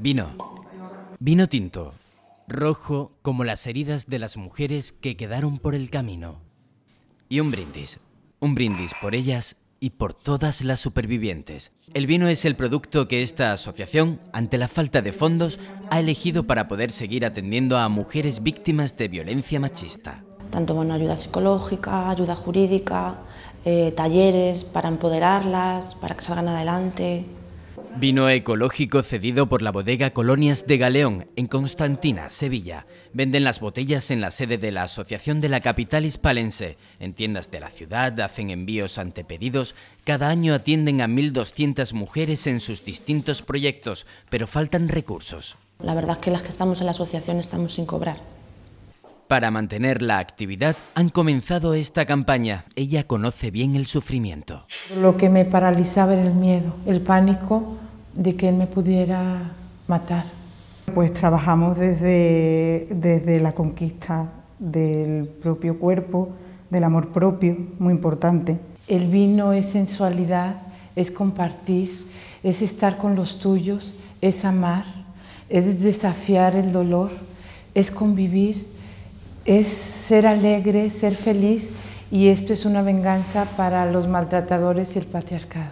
Vino. Vino tinto. Rojo como las heridas de las mujeres que quedaron por el camino. Y un brindis. Un brindis por ellas y por todas las supervivientes. El vino es el producto que esta asociación, ante la falta de fondos, ha elegido para poder seguir atendiendo a mujeres víctimas de violencia machista. Tanto bueno, ayuda psicológica, ayuda jurídica, eh, talleres para empoderarlas, para que salgan adelante. Vino ecológico cedido por la bodega Colonias de Galeón, en Constantina, Sevilla. Venden las botellas en la sede de la Asociación de la Capital Hispalense. En tiendas de la ciudad hacen envíos ante pedidos. Cada año atienden a 1.200 mujeres en sus distintos proyectos, pero faltan recursos. La verdad es que las que estamos en la asociación estamos sin cobrar. Para mantener la actividad han comenzado esta campaña. Ella conoce bien el sufrimiento. Lo que me paralizaba era el miedo, el pánico de que él me pudiera matar. Pues trabajamos desde, desde la conquista del propio cuerpo, del amor propio, muy importante. El vino es sensualidad, es compartir, es estar con los tuyos, es amar, es desafiar el dolor, es convivir es ser alegre, ser feliz y esto es una venganza para los maltratadores y el patriarcado.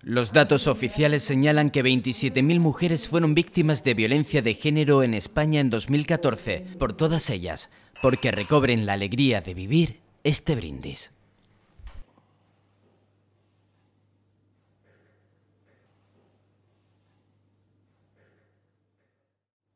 Los datos oficiales señalan que 27.000 mujeres fueron víctimas de violencia de género en España en 2014, por todas ellas, porque recobren la alegría de vivir este brindis.